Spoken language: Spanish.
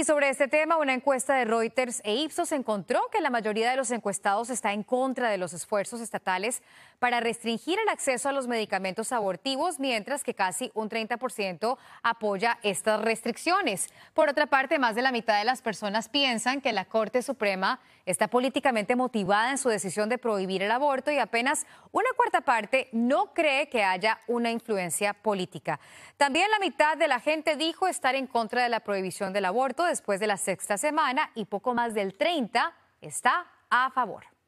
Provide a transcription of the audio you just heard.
Y sobre este tema, una encuesta de Reuters e Ipsos encontró que la mayoría de los encuestados está en contra de los esfuerzos estatales para restringir el acceso a los medicamentos abortivos, mientras que casi un 30% apoya estas restricciones. Por otra parte, más de la mitad de las personas piensan que la Corte Suprema está políticamente motivada en su decisión de prohibir el aborto y apenas una cuarta parte no cree que haya una influencia política. También la mitad de la gente dijo estar en contra de la prohibición del aborto después de la sexta semana y poco más del 30 está a favor.